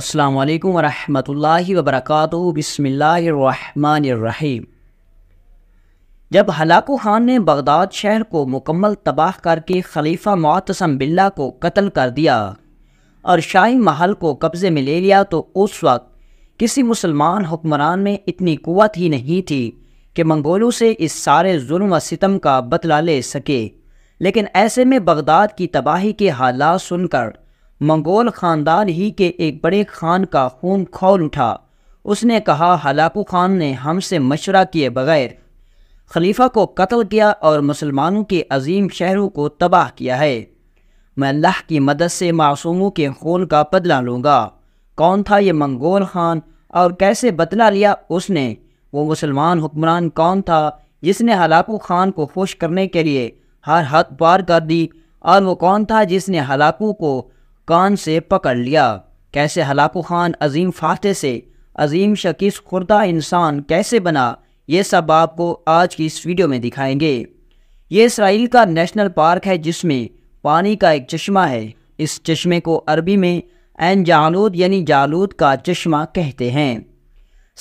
अल्लाम वरहल वबरक बसमीम जब हलाकू खान ने बगदाद शहर को मुकम्मल तबाह करके खलीफा मतसम बिल्ला को कत्ल कर दिया और शाही महल को कब्ज़े में ले लिया तो उस वक्त किसी मुसलमान हुक्मरान में इतनी क़वत ही नहीं थी कि मंगोलों से इस सारे जुल्म व सितम का बदला ले सके लेकिन ऐसे में बगदाद की तबाही के हालात सुनकर मंगोल ख़ानदान ही के एक बड़े खान का खून खोल उठा उसने कहा हलाकू खान ने हमसे मशवरा किए बगैर खलीफा को कत्ल किया और मुसलमानों के अजीम शहरों को तबाह किया है मैं अल्लाह की मदद से मासूमों के खून का बदला लूँगा कौन था ये मंगोल खान और कैसे बदला लिया उसने वो मुसलमान हुक्मरान कौन था जिसने हलाकू खान को खुश करने के लिए हर हद पार कर दी और वो कौन था जिसने हलाकू को कान से पकड़ लिया कैसे हलाकू खान अजीम फाते से अजीम शकीस खुर्दा इंसान कैसे बना ये सब आपको आज की इस वीडियो में दिखाएंगे ये इसराइल का नेशनल पार्क है जिसमें पानी का एक चश्मा है इस चश्मे को अरबी में एन जालूद यानी जालूद का चश्मा कहते हैं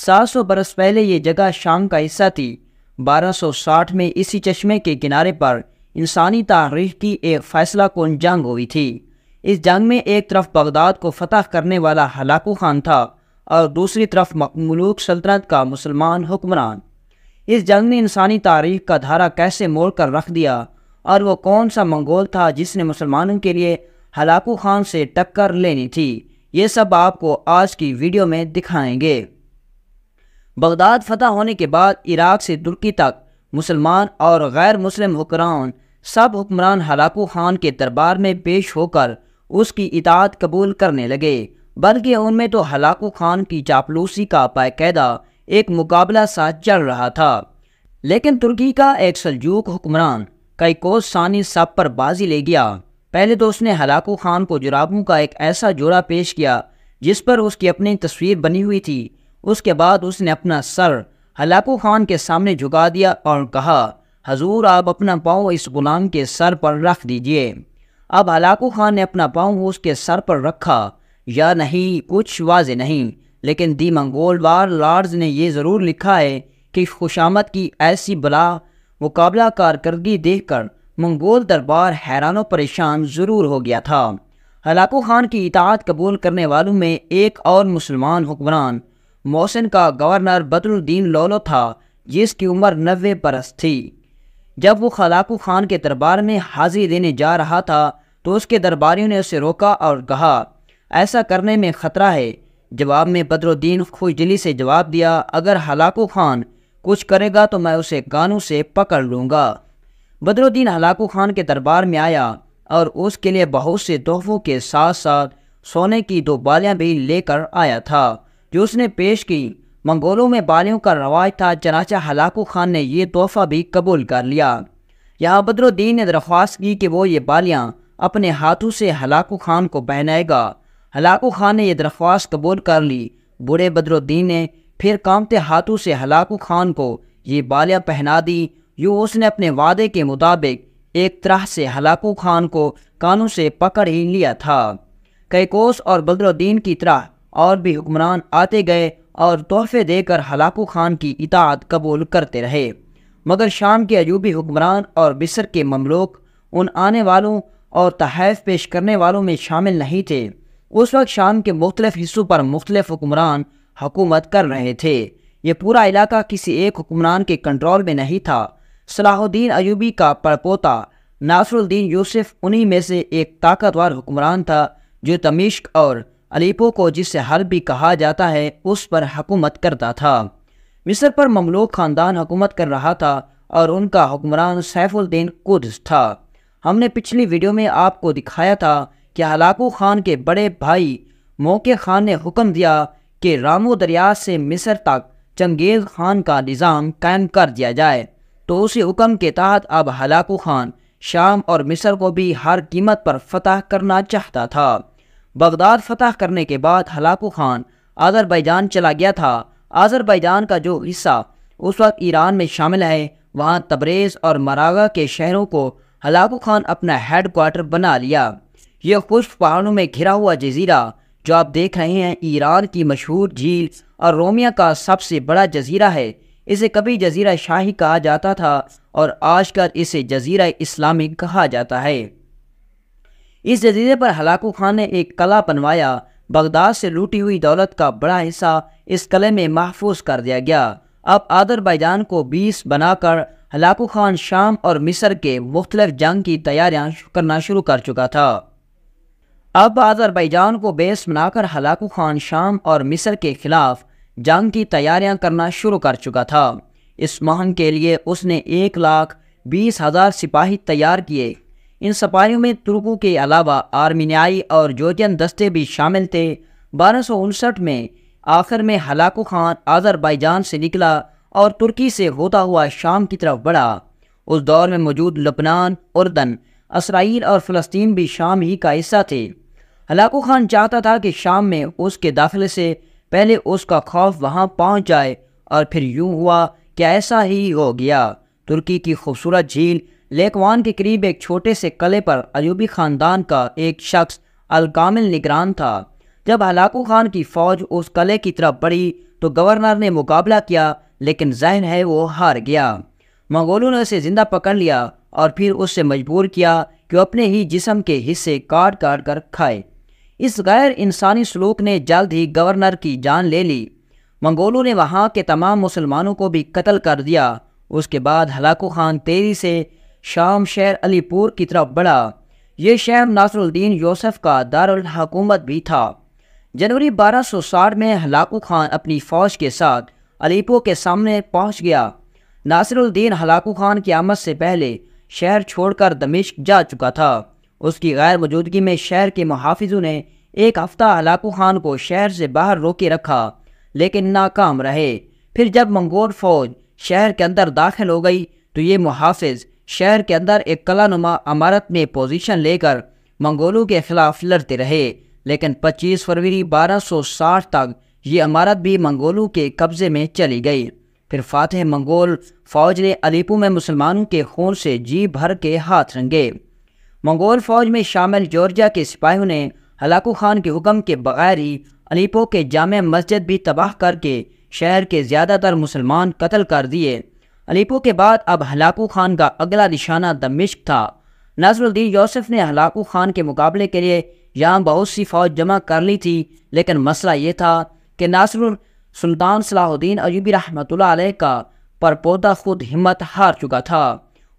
700 बरस पहले ये जगह शाम का हिस्सा थी 1260 में इसी चश्मे के किनारे पर इंसानी तारीख की एक फ़ैसला कौन जंग हुई थी इस जंग में एक तरफ बगदाद को फतह करने वाला हलाकू खान था और दूसरी तरफ मलूक सल्तनत का मुसलमान हुक्मरान इस जंग ने इंसानी तारीख का धारा कैसे मोड़ कर रख दिया और वो कौन सा मंगोल था जिसने मुसलमानों के लिए हलाकू खान से टक्कर लेनी थी ये सब आपको आज की वीडियो में दिखाएंगे बगदाद फतह होने के बाद इराक से तुर्की तक मुसलमान और गैर मुस्लिम हुक्मरान सब हुक्मरान हलाकू खान के दरबार में पेश होकर उसकी इताद कबूल करने लगे बल्कि उनमें तो हलाकू खान की चापलूसी का बाकायदा एक मुकाबला सा चल रहा था लेकिन तुर्की का एक सलजूक हुक्मरान कई सानी सब पर बाजी ले गया पहले तो उसने हलाकू खान को जुराबों का एक ऐसा जोड़ा पेश किया जिस पर उसकी अपनी तस्वीर बनी हुई थी उसके बाद उसने अपना सर हलाकू खान के सामने झुका दिया और कहा हजूर आप अपना पाँव इस गुलाम के सर पर रख दीजिए अब अलाकू खान ने अपना पाँव उसके सर पर रखा या नहीं कुछ वाज नहीं लेकिन दी मंगोल वार लार्ज ने यह ज़रूर लिखा है कि खुशामद की ऐसी बला मुकाबला कारकर्दगी देख कर मंगोल दरबार हैरान परेशान ज़रूर हो गया था हलाकू खान की इतात कबूल करने वालों में एक और मुसलमान हुक्मरान मोहसिन का गवर्नर बदरुद्दीन लोलो था जिसकी उम्र नबे बरस थी जब वो हलाकू खान के दरबार में हाजिर देने जा रहा था तो उसके दरबारियों ने उसे रोका और कहा ऐसा करने में ख़तरा है जवाब में बदरुद्दीन दिली से जवाब दिया अगर हलाकू खान कुछ करेगा तो मैं उसे गानों से पकड़ लूँगा बदरुद्दीन हलाकू खान के दरबार में आया और उसके लिए बहुत से तोहफों के साथ साथ सोने की दो बालियाँ भी लेकर आया था जो उसने पेश की मंगोलों में बालियों का रवाज था चनाचा हलाकू खान ने ये तोहफ़ा भी कबूल कर लिया यहाँ बदरुद्दीन ने दरख्वास्त की कि वो ये बालियाँ अपने हाथों से हलाकू खान को पहनाएगा हलाकू खान ने यह दरख्वास्त कबूल कर ली बूढ़े बदरुद्दीन ने फिर कामते हाथों से हलाकू खान को ये बालियाँ पहना दी यूँ उसने अपने वादे के मुताबिक एक तरह से हलाकू खान को कानों से पकड़ ही लिया था कैकोस और बदरुद्दीन की तरह और भी हुक्मरान आते गए और तोहफे देकर हलाकू खान की इतात कबूल करते रहे मगर शाम के अयूबी हुक्मरान और बिसर के ममलोक उन आने वालों और तहैफ़ पेश करने वालों में शामिल नहीं थे उस वक्त शाम के मुख्तलिफ हिस्सों पर मुख्तलिफ हुक्मरान हुकूमत कर रहे थे ये पूरा इलाका किसी एक हुक्मरान के कंट्रोल में नहीं था सलाहुद्दीन अयूबी का पड़पोता नासरुद्दीन यूसुफ उन्हीं में से एक ताकतवर हुक्मरान था जो तमिश्क और अलीपो को जिसे हल भी कहा जाता है उस पर हुकूमत करता था मिस्र पर ममलूक ख़ानदान हुकूमत कर रहा था और उनका हुक्मरान सैफुल्दीन कुद्स था हमने पिछली वीडियो में आपको दिखाया था कि हलाकू खान के बड़े भाई मौके खान ने हुक्म दिया कि रामो दरिया से मिस्र तक चंगेज खान का निज़ाम कायम कर दिया जाए तो उसी हुक्म के तहत अब हलाकू खान शाम और मिस्र को भी हर कीमत पर फतह करना चाहता था बगदाद फतह करने के बाद हलाकू खान आज़रबैजान चला गया था आज़रबैजान का जो हिस्सा उस वक्त ईरान में शामिल है वहाँ तबरेज़ और मरागा के शहरों को हलाकू खान अपना हेड क्वार्टर बना लिया यह खुश पहाड़ों में घिरा हुआ जजीरा जो आप देख रहे हैं ईरान की मशहूर झील और रोमिया का सबसे बड़ा जजीरा है इसे कभी जजीरा शाही कहा जाता था और आजकल इसे जजीरा इस्लामिक कहा जाता है इस जजीरे पर हलाकू खान ने एक कला बनवाया बगदाद से लूटी हुई दौलत का बड़ा हिस्सा इस कले में महफूज कर दिया गया अब आदरबैजान को बीस बनाकर हलाकू खान शाम और मिस्र के मुख्तल जंग की तैयारियाँ करना शुरू कर चुका था अब आज़रबैजान को बेस बनाकर हलाकू खान शाम और मिस्र के खिलाफ जंग की तैयारियां करना शुरू कर चुका था इस महंग के लिए उसने एक लाख बीस हज़ार सिपाही तैयार किए इन सिपाहियों में तुर्कों के अलावा आर्मीनियाई और जोजन दस्ते भी शामिल थे बारह सौ उनसठ में आखिर में हलाकू खान आज़रबैजान से निकला और तुर्की से होता हुआ शाम की तरफ बढ़ा उस दौर में मौजूद लबनान उर्दन इसराइल और फ़लस्तीन भी शाम ही का हिस्सा थे हलाकू खान चाहता था कि शाम में उसके दाखिले से पहले उसका खौफ वहाँ पहुँच जाए और फिर यूँ हुआ कि ऐसा ही हो गया तुर्की की खूबसूरत झील लेकवान के करीब एक छोटे से कले पर अयूबी ख़ानदान का एक शख्स अलकामिल निगरान था जब हलाकू खान की फ़ौज उस कले की तरफ बढ़ी तो गवर्नर ने मुकाबला किया लेकिन जहन है वो हार गया मंगोलों ने उसे ज़िंदा पकड़ लिया और फिर उससे मजबूर किया कि अपने ही जिसम के हिस्से काट काट कर खाए इस गैर इंसानी सलूक ने जल्द ही गवर्नर की जान ले ली मंगोलों ने वहाँ के तमाम मुसलमानों को भी कत्ल कर दिया उसके बाद हलाकू खान तेज़ी से शाम शहर अलीपुर की तरफ बढ़ा ये शहर नासरुद्दीन यूसफ का दारकूमत भी था जनवरी 1260 में हलाकू खान अपनी फ़ौज के साथ अलीपो के सामने पहुंच गया नासिरुद्दीन हलाकू खान की आमद से पहले शहर छोड़कर दमिश्क जा चुका था उसकी गैर मौजूदगी में शहर के मुहाफिजों ने एक हफ्ता हलाकू खान को शहर से बाहर रोके रखा लेकिन नाकाम रहे फिर जब मंगोल फौज शहर के अंदर दाखिल हो गई तो ये मुहाफ़ शहर के अंदर एक कलानुमा अमारत में पोजीशन लेकर मंगोलों के खिलाफ लड़ते रहे लेकिन 25 फरवरी 1260 तक ये अमारत भी मंगोलों के कब्ज़े में चली गई फिर फातह मंगोल फ़ौज ने अलीपू में मुसलमानों के खून से जी भर के हाथ रंगे मंगोल फ़ौज में शामिल जॉर्जिया के सिपाहियों ने हलाकू खान के हुक्म के बगैर ही अलीपो के जाम मस्जिद भी तबाह करके शहर के ज़्यादातर मुसलमान कत्ल कर दिए अलीपो के बाद अब हलाकू खान का अगला निशाना दमिश्क था नजरुद्दीन यूसुफ ने हलाकू खान के मुकाबले के लिए यहाँ बहुत सी फ़ौज जमा कर ली थी लेकिन मसला ये था कि नासर सुल्तान सलाहुद्दीन अयूबी रहमत का परपोता खुद हिम्मत हार चुका था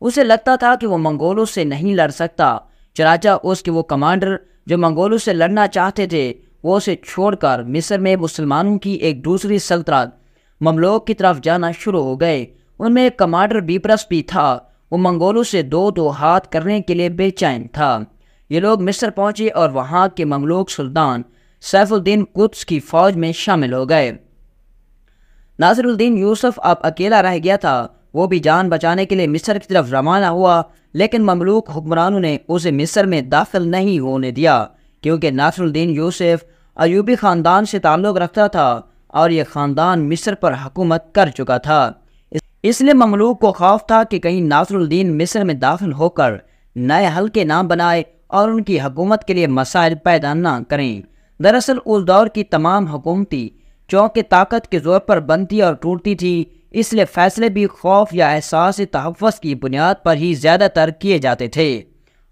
उसे लगता था कि वो मंगोलों से नहीं लड़ सकता चराचा उसके वो कमांडर जो मंगोलों से लड़ना चाहते थे वो उसे छोड़कर मिस्र में मुसलमानों की एक दूसरी सल्तनत ममलोक की तरफ जाना शुरू हो गए उनमें एक कमांडर बीपरस भी था वो मंगोलों से दो दो हाथ करने के लिए बेचैन था ये लोग मिस्र पहुंचे और वहाँ के ममलोक सुल्तान सैफुद्दीन कुत्स की फौज में शामिल हो गए नासिरुद्दीन यूसुफ अब अकेला रह गया था वो भी जान बचाने के लिए मिस्र की तरफ रवाना हुआ लेकिन ममलूक हुक्मरानों ने उसे मिस्र में दाखिल नहीं होने दिया क्योंकि नासरुद्दीन यूसुफ अयूबी ख़ानदान से ताल्लुक़ रखता था और यह ख़ानदान मिस्र पर हुकूमत कर चुका था इसलिए ममलूक को खौफ था कि कहीं नासरुद्दीन मिस्र में दाखिल होकर नए हल के नाम बनाए और उनकी हुकूमत के लिए मसाइल पैदा ना करें दरअसल उस दौर की तमाम हुकूमती चौंक ताकत के ज़ोर पर बनती और टूटती थी इसलिए फैसले भी खौफ या एहसास तहफ़ की बुनियाद पर ही ज़्यादातर किए जाते थे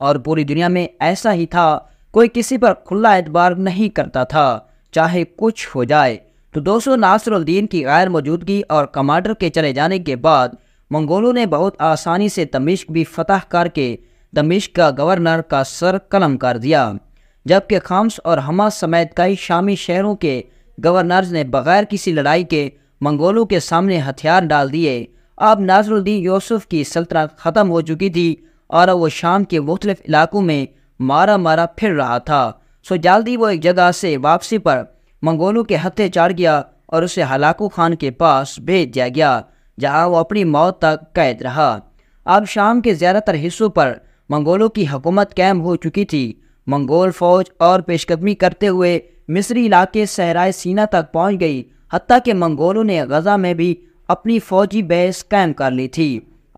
और पूरी दुनिया में ऐसा ही था कोई किसी पर खुला एतबार नहीं करता था चाहे कुछ हो जाए तो दोस्तों नासरुद्दीन की गैर मौजूदगी और कमांडर के चले जाने के बाद मंगोलों ने बहुत आसानी से दमिश्क भी फतह करके दमिश्क का गवर्नर का सर कलम कर दिया जबकि खाम्स और हमास समेत कई शामी शहरों के गवर्नर्स ने बगैर किसी लड़ाई के मंगोलों के सामने हथियार डाल दिए अब नाजरुद्दीन यूसुफ की सल्तनत ख़त्म हो चुकी थी और वो शाम के मुख्तलिफ इलाकों में मारा मारा फिर रहा था सो जल्द ही वो एक जगह से वापसी पर मंगोलों के हत्थे चाड़ गया और उसे हलाकू खान के पास भेज दिया गया जहाँ वो अपनी मौत तक कैद रहा अब शाम के ज़्यादातर हिस्सों पर मंगोलों की हुकूमत कैम हो चुकी थी मंगोल फौज और पेशकदमी करते हुए मिस्री इलाके सहराय सीना तक पहुंच गई हती कि मंगोलों ने गज़ा में भी अपनी फौजी बेस कायम कर ली थी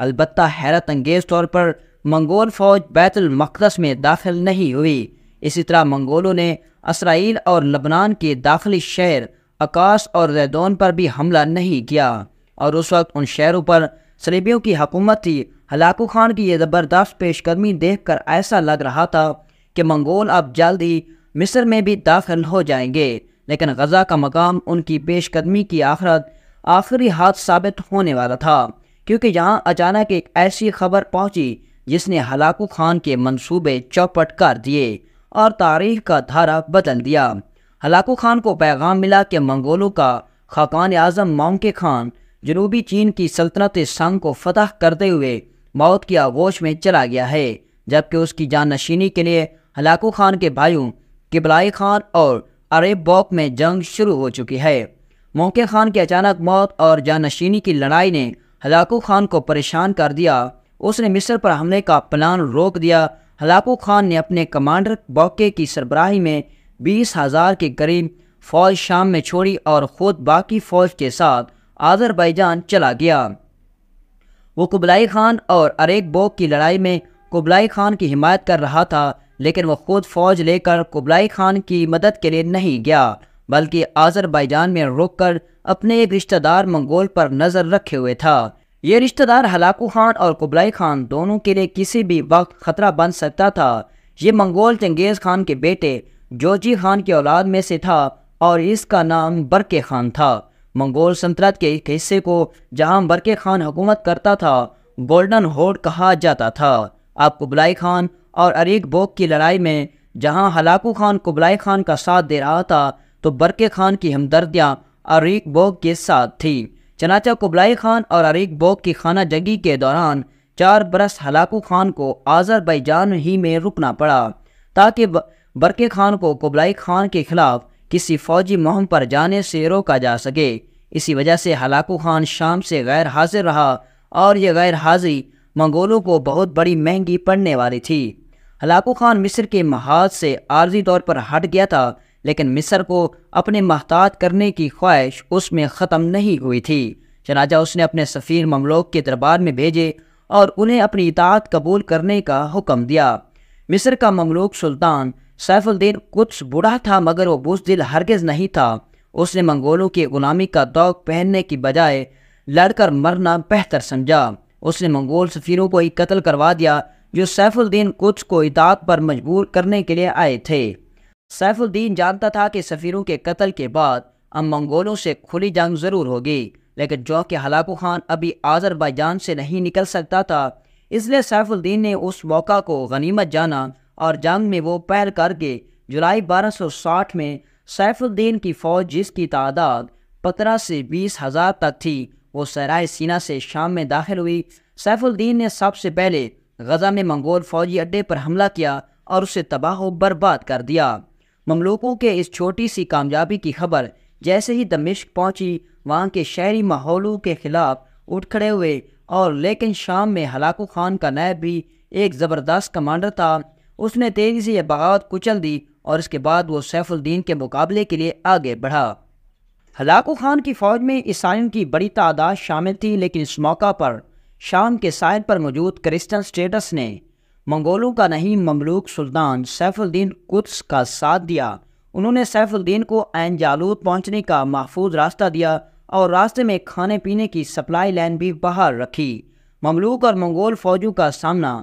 अलबत् हैरत अंगेज़ तौर पर मंगोल फौज बैतुल मकदस में दाखिल नहीं हुई इसी तरह मंगोलों ने इसराइल और लबनान के दाखिली शहर अकाश और रैदौन पर भी हमला नहीं किया और उस वक्त उन शहरों पर सलेबियों की हकूमत थी हलाकू खान की यह ज़बरदस्त पेशकदमी देख कर ऐसा लग रहा था कि मंगोल अब जल्द ही मिस्र में भी दाखिल हो जाएंगे लेकिन गज़ा का मकाम उनकी पेशकदमी की आखरत आखिरी हाथ साबित होने वाला था क्योंकि यहाँ अचानक एक ऐसी खबर पहुँची जिसने हलाकू खान के मंसूबे चौपट कर दिए और तारीख का धारा बदल दिया हलाकू खान को पैगाम मिला कि मंगोलों का खाकान आजम मोंके खान जनूबी चीन की सल्तनत संघ को फतह करते हुए मौत की आगोश में चला गया है जबकि उसकी नशीनी के लिए हलाकू खान के भाइयों किबलाई खान और अरेब बॉक में जंग शुरू हो चुकी है मौके खान की अचानक मौत और जानशीनी की लड़ाई ने हलाकू खान को परेशान कर दिया उसने मिस्र पर हमले का प्लान रोक दिया हलाकू खान ने अपने कमांडर बौके की सरबराही में बीस हज़ार के करीब फौज शाम में छोड़ी और ख़ुद बाकी फ़ौज के साथ आज़रबैजान चला गया वो कुबलाई खान और अरेक बोक की लड़ाई में कुबलाई खान की हिमायत कर रहा था लेकिन वह खुद फौज लेकर कुबलाई खान की मदद के लिए नहीं गया बल्कि आज़रबाईजान में रुककर अपने एक रिश्तेदार मंगोल पर नज़र रखे हुए था ये रिश्तेदार हलाकू खान और कुबलाई खान दोनों के लिए किसी भी वक्त खतरा बन सकता था ये मंगोल चंगेज़ खान के बेटे जोजी खान की औलाद में से था और इसका नाम बरके खान था मंगोल सल्तनत के एक हिस्से को जहां बरके खान हुकूमत करता था गोल्डन होर्ड कहा जाता था अब कुबलाई खान और अरीक बोग की लड़ाई में जहां हलाकू खान कुबलाई खान का साथ दे रहा था तो बरके खान की हमदर्दियाँ अरीक बोग के साथ थी चनाचा कुबलाई खान और अरीक बोग की खाना जगी के दौरान चार बरस हलाकू खान को आज़रबैजान ही में रुकना पड़ा ताकि बरके खान को कुबलाई खान के खिलाफ किसी फौजी मुहम पर जाने से रोका जा सके इसी वजह से हलाकू खान शाम से गैर हाजिर रहा और यह गैर हाजिरी मंगोलों को बहुत बड़ी महंगी पड़ने वाली थी हलाकू खान मिस्र के महाज से आर्जी तौर पर हट गया था लेकिन मिस्र को अपने महतात करने की ख्वाहिश उसमें ख़त्म नहीं हुई थी चनाजा उसने अपने सफ़ीर ममलोक के दरबार में भेजे और उन्हें अपनी इतात कबूल करने का हुक्म दिया मिस्र का ममलोक सुल्तान सैफुल्दीन कुछ बुढ़ा था मगर वह बुजदिल हरगज़ नहीं था उसने मंगोलों की ग़ुलामी का दौक पहनने की बजाय लड़कर मरना बेहतर समझा उसने मंगोल सफ़ीरों को ही कत्ल करवा दिया जो सैफुलद्दीन कुछ को इतात पर मजबूर करने के लिए आए थे सैफुलद्दीन जानता था कि सफ़ीरों के कत्ल के बाद अब मंगोलों से खुली जंग ज़रूर होगी लेकिन जो कि हलाकू खान अभी आज़रबाईजान से नहीं निकल सकता था इसलिए सैफुलद्दीन ने उस मौका को गनीमत जाना और जंग में वो पहल करके जुलाई 1260 में सैफुलद्दीन की फ़ौज जिसकी तादाद पंद्रह से बीस हज़ार तक थी वो सराय सीना से शाम में दाखिल हुई सैफुलद्दीन ने सबसे पहले गज़ा में मंगोल फौजी अड्डे पर हमला किया और उसे तबाह बर्बाद कर दिया ममलूकों के इस छोटी सी कामयाबी की खबर जैसे ही दमिश्क पहुंची वहाँ के शहरी माहौलों के खिलाफ उठ खड़े हुए और लेकिन शाम में हलाकू खान का नैब भी एक ज़बरदस्त कमांडर था उसने तेज़ी से यह बगावत कुचल दी और इसके बाद वो सैफुल्दीन के मुकाबले के लिए आगे बढ़ा हलाकू खान की फ़ौज में ईसाइन की बड़ी तादाद शामिल थी लेकिन इस मौका पर शाम के साइड पर मौजूद क्रिस्टल स्टेटस ने मंगोलों का नहीं ममलूक सुल्तान सैफुद्दीन कुत्स का साथ दिया उन्होंने सैफुद्दीन को एन जालूद पहुँचने का महफूज रास्ता दिया और रास्ते में खाने पीने की सप्लाई लाइन भी बाहर रखी ममलूक और मंगोल फौजों का सामना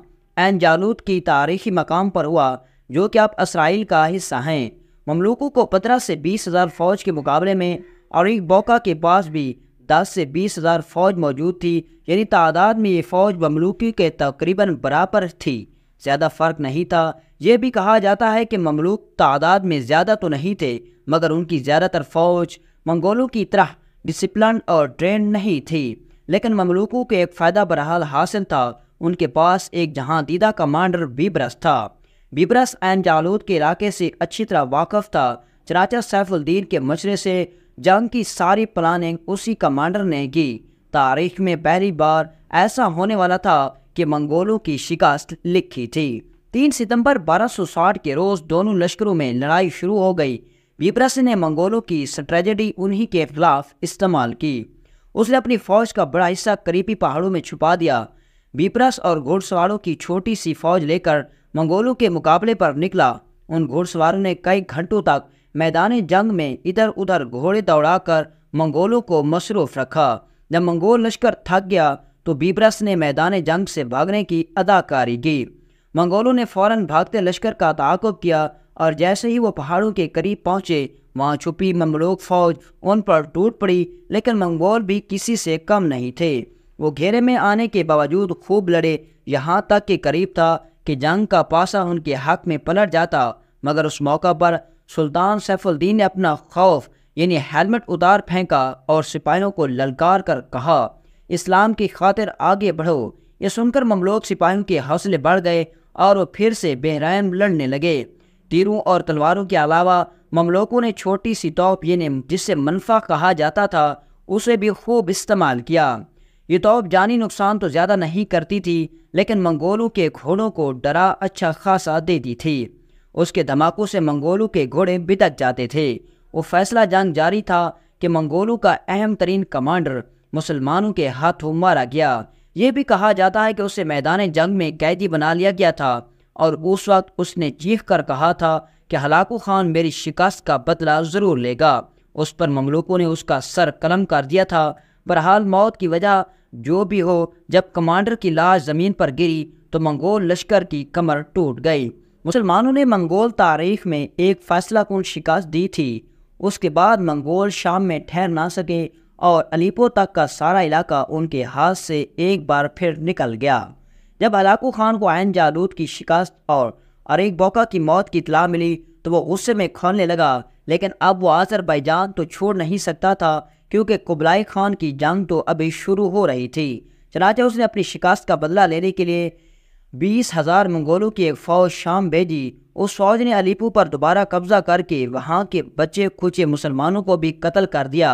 एन जालूद की तारीखी मकाम पर हुआ जो कि आप इसराइल का हिस्सा हैं ममलूकों को पंद्रह से बीस हज़ार फौज के मुकाबले में और एक बौका के पास भी दस से बीस हज़ार फ़ौज मौजूद थी यानी तादाद में ये फ़ौज ममलूकी के तकरीबन बराबर थी ज़्यादा फ़र्क नहीं था यह भी कहा जाता है कि ममलूक तादाद में ज़्यादा तो नहीं थे मगर उनकी ज़्यादातर फ़ौज मंगोलों की तरह डिसप्लन और ट्रेन नहीं थी लेकिन ममलूकों को एक फ़ायदा बरहाल हासिल था उनके पास एक जहाँ दीदा कमांडर बीबरस था बीबरस एन जालूद के इलाके से अच्छी तरह वाकफ़ था चराचा सैफुल्दीन के मशरे से जंग की सारी प्लानिंग उसी कमांडर ने की तारीख में पहली बार ऐसा होने वाला था कि मंगोलों की शिकस्त लिखी थी तीन सितंबर 1260 के रोज़ दोनों लश्करों में लड़ाई शुरू हो गई बीपरस ने मंगोलों की स्ट्रेटेडी उन्हीं के खिलाफ इस्तेमाल की उसने अपनी फौज का बड़ा हिस्सा करीबी पहाड़ों में छुपा दिया बीपरस और घोड़सवारों की छोटी सी फौज लेकर मंगोलों के मुकाबले पर निकला उन घोड़सवारों ने कई घंटों तक मैदान जंग में इधर उधर घोड़े दौड़ाकर मंगोलों को मसरूफ रखा जब मंगोल लश्कर थक गया तो बीबरस ने मैदान जंग से भागने की अदाकारी की मंगोलों ने फौरन भागते लश्कर का ताकुब किया और जैसे ही वो पहाड़ों के करीब पहुंचे वहाँ छुपी ममलोक फौज उन पर टूट पड़ी लेकिन मंगोल भी किसी से कम नहीं थे वो घेरे में आने के बावजूद खूब लड़े यहाँ तक के करीब था कि जंग का पासा उनके हक में पलट जाता मगर उस मौका पर सुल्तान सैफुद्दीन ने अपना खौफ यानी हेलमेट उतार फेंका और सिपाहियों को ललकार कर कहा इस्लाम की खातिर आगे बढ़ो ये सुनकर ममलोक सिपाहियों के हौसले बढ़ गए और वो फिर से बेहरान लड़ने लगे तीरों और तलवारों के अलावा ममलोकों ने छोटी सी तोप यानी जिससे मनफा कहा जाता था उसे भी खूब इस्तेमाल किया ये तोप जानी नुकसान तो ज़्यादा नहीं करती थी लेकिन मंगोलों के घोड़ों को डरा अच्छा खासा देती थी उसके धमाकों से मंगोलू के घोड़े बिदक जाते थे वो फैसला जान जारी था कि मंगोलू का अहम तरीन कमांडर मुसलमानों के हाथों मारा गया ये भी कहा जाता है कि उसे मैदान जंग में कैदी बना लिया गया था और उस वक्त उसने चीख कर कहा था कि हलाकू खान मेरी शिकस्त का बदला ज़रूर लेगा उस पर ममलूकों ने उसका सर कलम कर दिया था बहरहाल मौत की वजह जो भी हो जब कमांडर की लाश ज़मीन पर गिरी तो मंगोल लश्कर की कमर टूट गई मुसलमानों ने मंगोल तारीख में एक फैसला कुल शिकस्त दी थी उसके बाद मंगोल शाम में ठहर ना सके और अलीपो तक का सारा इलाका उनके हाथ से एक बार फिर निकल गया जब अलाकू खान को आयन जालूद की शिकस्त और अरेक बोका की मौत की इतला मिली तो वह गुस्से में खोलने लगा लेकिन अब वह आज़रबाईजान तो छोड़ नहीं सकता था क्योंकि कुबलाई खान की जंग तो अभी शुरू हो रही थी चनाचा उसने अपनी शिकस्त का बदला लेने के लिए बीस हजार मंगोलों की एक फौज शाम भेजी उस फौज ने अलीपू पर दोबारा कब्जा करके वहाँ के बचे खुचे मुसलमानों को भी कत्ल कर दिया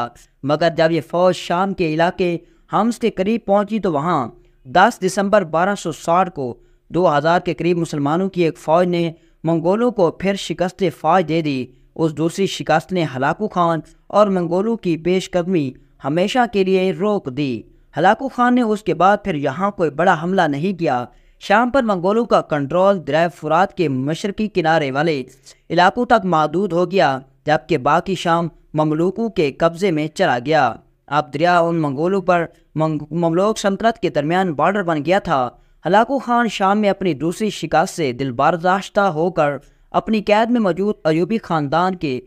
मगर जब ये फौज शाम के इलाके हम्स के करीब पहुँची तो वहाँ 10 दिसंबर 1260 को 2000 के करीब मुसलमानों की एक फौज ने मंगोलों को फिर शिकस्त फौज दे दी उस दूसरी शिकस्त ने हलाकू खान और मंगोलों की पेशकदमी हमेशा के लिए रोक दी हलाकू खान ने उसके बाद फिर यहाँ कोई बड़ा हमला नहीं किया शाम पर मंगोलों का कंट्रोल दरिया फुरात के मशरकी किनारे वाले इलाकों तक महदूद हो गया जबकि बाकी शाम ममलूकों के कब्ज़े में चला गया अब दरिया उन मंगोलों पर ममलोक सल्तनत के दरमियान बॉर्डर बन गया था हलाकू खान शाम में अपनी दूसरी शिकायत से दिल बर्दाश्ता होकर अपनी कैद में मौजूद अयूबी ख़ानदान के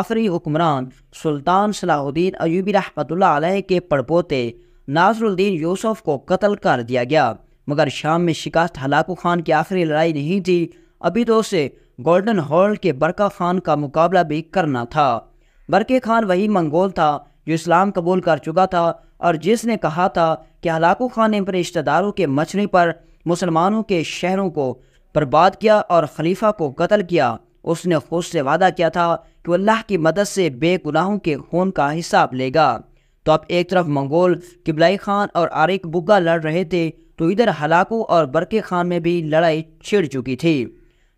आखिरी हुक्मरान सुल्तान सलाहुद्दीन अयूबी रहमत के पड़पोते नाजरुद्दीन यूसुफ को कत्ल कर दिया गया मगर शाम में शिकस्त हलाकू खान की आखिरी लड़ाई नहीं थी अभी तो उसे गोल्डन हॉल के बरका खान का मुकाबला भी करना था बरके खान वही मंगोल था जो इस्लाम कबूल कर चुका था और जिसने कहा था कि हलाकू खान ने अपने रिश्तेदारों के मछली पर मुसलमानों के शहरों को बर्बाद किया और खलीफा को कत्ल किया उसने खुद से वादा किया था कि वह अल्लाह की मदद से बेगुनाहों के खून का हिसाब लेगा तो अब एक तरफ मंगोल किबलाई खान और आरिक बुग्गा लड़ रहे थे तो इधर हलाकू और बरके खान में भी लड़ाई छिड़ चुकी थी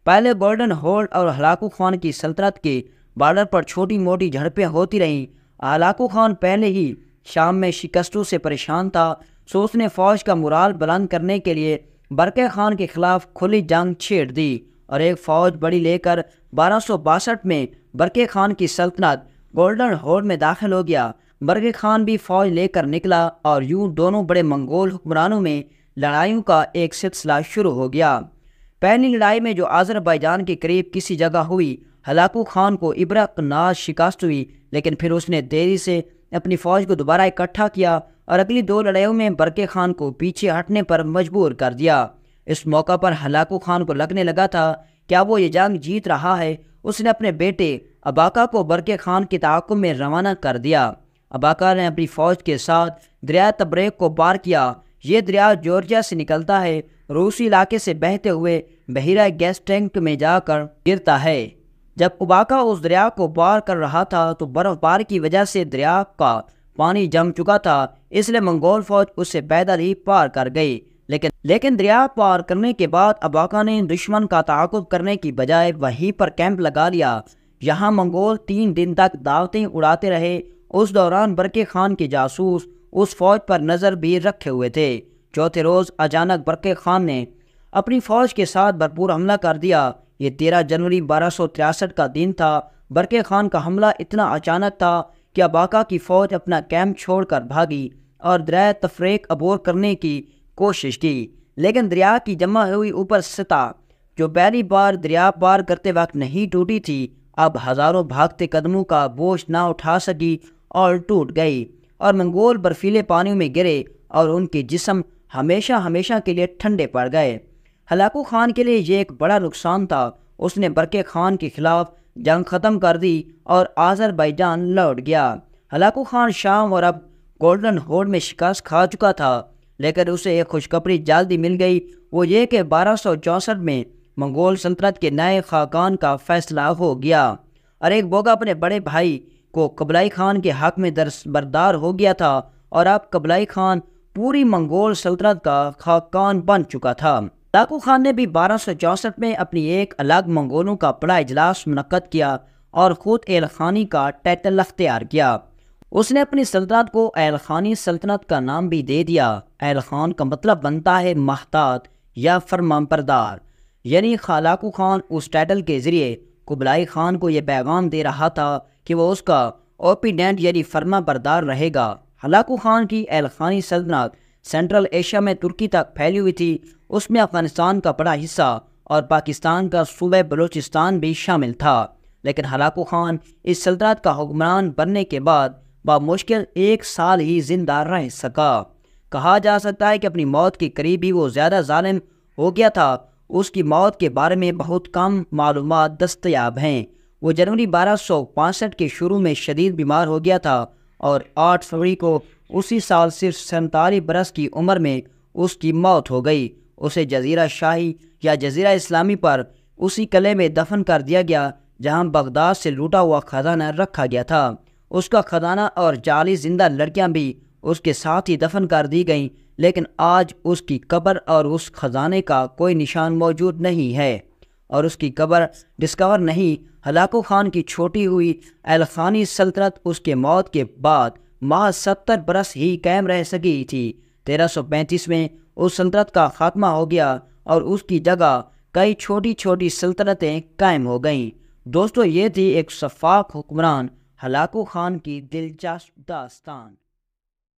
पहले गोल्डन होल्ड और हलाकू खान की सल्तनत के बॉर्डर पर छोटी मोटी झड़पें होती रहीं हलाकू खान पहले ही शाम में शिकस्तों से परेशान था सो उसने फौज का मुराल बुलंद करने के लिए बरके खान के खिलाफ खुली जंग छेड़ दी और एक फौज बड़ी लेकर बारह में बरके खान की सल्तनत गोल्डन होर्ड में दाखिल हो गया बरके खान भी फौज लेकर निकला और यूं दोनों बड़े मंगोल हुक्मरानों में लड़ाइयों का एक सिलसिला शुरू हो गया पहली लड़ाई में जो आज़रबाईजान के करीब किसी जगह हुई हलाकू खान को नाज शिकस्त हुई लेकिन फिर उसने देरी से अपनी फ़ौज को दोबारा इकट्ठा किया और अगली दो लड़ाइयों में बरके खान को पीछे हटने पर मजबूर कर दिया इस मौका पर हलाकू खान को लगने लगा था क्या वो ये जंग जीत रहा है उसने अपने बेटे अबाका को बरके खान के ताकुब में रवाना कर दिया अबाका ने अपनी फ़ौज के साथ दरिया तब्रेक को पार किया ये दरिया जॉर्जिया से निकलता है रूसी इलाके से बहते हुए बहिरा गैस टैंक में जाकर गिरता है जब उबाका उस दरिया को पार कर रहा था तो बर्फबारी की वजह से दरिया का पानी जम चुका था इसलिए मंगोल फौज उससे पैदल ही पार कर गई लेकिन लेकिन दरिया पार करने के बाद अबाका ने दुश्मन का ताकुब करने की बजाय वहीं पर कैंप लगा लिया यहाँ मंगोल तीन दिन तक दावतें उड़ाते रहे उस दौरान बरके खान के जासूस उस फौज पर नज़र भी रखे हुए थे चौथे रोज़ अचानक बरके खान ने अपनी फौज के साथ भरपूर हमला कर दिया ये तेरह जनवरी बारह का दिन था बरके खान का हमला इतना अचानक था कि अबाका की फ़ौज अपना कैंप छोड़कर भागी और दरिया तफरेक अबोर करने की कोशिश की लेकिन दरिया की जमा हुई ऊपर सतह जो पहली बार दरिया पार करते वक्त नहीं टूटी थी अब हज़ारों भागते कदमों का बोझ ना उठा सकी और टूट गई और मंगोल बर्फीले पानी में गिरे और उनके जिसम हमेशा हमेशा के लिए ठंडे पड़ गए हलाकू खान के लिए ये एक बड़ा नुकसान था उसने बरके खान के खिलाफ जंग ख़त्म कर दी और आजरबैजान लौट गया हलाकू खान शाम और अब गोल्डन होड में शिकस्त खा चुका था लेकिन उसे एक खुशखबरी जल्दी मिल गई वो ये कि बारह में मंगोल सल्तनत के नए खाकान का फैसला हो गया और एक बोगा अपने बड़े भाई को कबलाई खान के हक में बरदार हो गया था और अब कबलाई खान पूरी मंगोल सल्तनत का खाकान बन चुका था लाकू खान ने भी बारह सौ चौसठ में अपनी एक अलग मंगोलों का बड़ा इजलास मनक़द किया और ख़ुद एल खानी का टाइटल अख्तियार किया उसने अपनी सल्तनत को एल खानी सल्तनत का नाम भी दे दिया एल खान का मतलब बनता है महतात या फरमानपरदार यानी खालाकू खान उस टाइटल के ज़रिए कुबलाई खान को यह पैगाम दे रहा था कि वह उसका ओपीडेंट यानी फर्मा बरदार रहेगा हलाकू खान की एलखानी सल्तनत सेंट्रल एशिया में तुर्की तक फैली हुई थी उसमें अफगानिस्तान का बड़ा हिस्सा और पाकिस्तान का सूबे बलूचिस्तान भी शामिल था लेकिन हलाकू खान इस सल्तनत का हुक्मरान बनने के बाद बामुश्किल एक साल ही जिंदा रह सका कहा जा सकता है कि अपनी मौत के करीब ही वो ज़्यादा जालिम हो गया था उसकी मौत के बारे में बहुत कम मालूम दस्तयाब हैं वो जनवरी बारह के शुरू में शदीद बीमार हो गया था और 8 फरवरी को उसी साल सिर्फ सैंतालीस बरस की उम्र में उसकी मौत हो गई उसे जजीरा शाही या जजीरा इस्लामी पर उसी कले में दफन कर दिया गया जहां बगदाद से लूटा हुआ खजाना रखा गया था उसका खजाना और जाली जिंदा लड़कियां भी उसके साथ ही दफन कर दी गईं लेकिन आज उसकी कब्र और उस खजाने का कोई निशान मौजूद नहीं है और उसकी कब्र डिस्कवर नहीं हलाकू खान की छोटी हुई खानी सल्तनत उसके मौत के बाद माह सत्तर बरस ही कायम रह सकी थी 1335 में उस सल्तनत का खात्मा हो गया और उसकी जगह कई छोटी छोटी सल्तनतें कायम हो गईं दोस्तों ये थी एक शफाक हुक्मरान हलाकू खान की दिलचस्प दास्तान